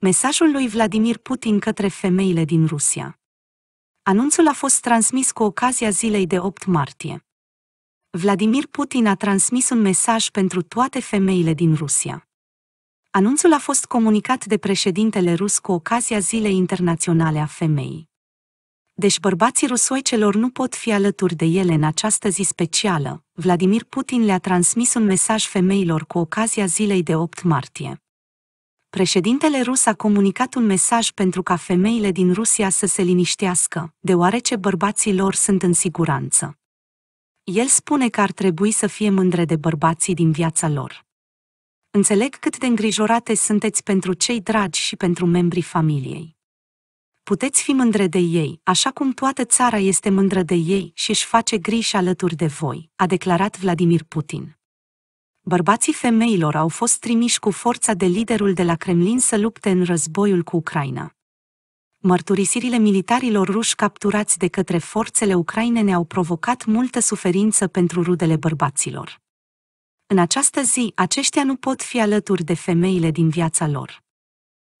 Mesajul lui Vladimir Putin către femeile din Rusia. Anunțul a fost transmis cu ocazia zilei de 8 martie. Vladimir Putin a transmis un mesaj pentru toate femeile din Rusia. Anunțul a fost comunicat de președintele rus cu ocazia Zilei Internaționale a Femeii. Deci bărbații rusoicelor nu pot fi alături de ele în această zi specială, Vladimir Putin le-a transmis un mesaj femeilor cu ocazia zilei de 8 martie președintele rus a comunicat un mesaj pentru ca femeile din Rusia să se liniștească, deoarece bărbații lor sunt în siguranță. El spune că ar trebui să fie mândre de bărbații din viața lor. Înțeleg cât de îngrijorate sunteți pentru cei dragi și pentru membrii familiei. Puteți fi mândre de ei, așa cum toată țara este mândră de ei și își face griji alături de voi, a declarat Vladimir Putin bărbații femeilor au fost trimiși cu forța de liderul de la Kremlin să lupte în războiul cu Ucraina. Mărturisirile militarilor ruși capturați de către forțele ucrainene au provocat multă suferință pentru rudele bărbaților. În această zi, aceștia nu pot fi alături de femeile din viața lor.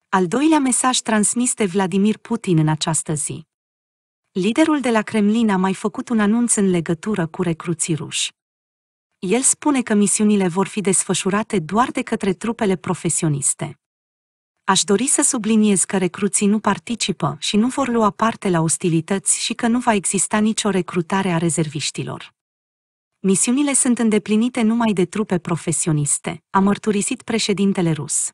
Al doilea mesaj transmis de Vladimir Putin în această zi. Liderul de la Kremlin a mai făcut un anunț în legătură cu recruții ruși el spune că misiunile vor fi desfășurate doar de către trupele profesioniste. Aș dori să subliniez că recruții nu participă și nu vor lua parte la ostilități și că nu va exista nicio recrutare a rezerviștilor. Misiunile sunt îndeplinite numai de trupe profesioniste, a mărturisit președintele rus.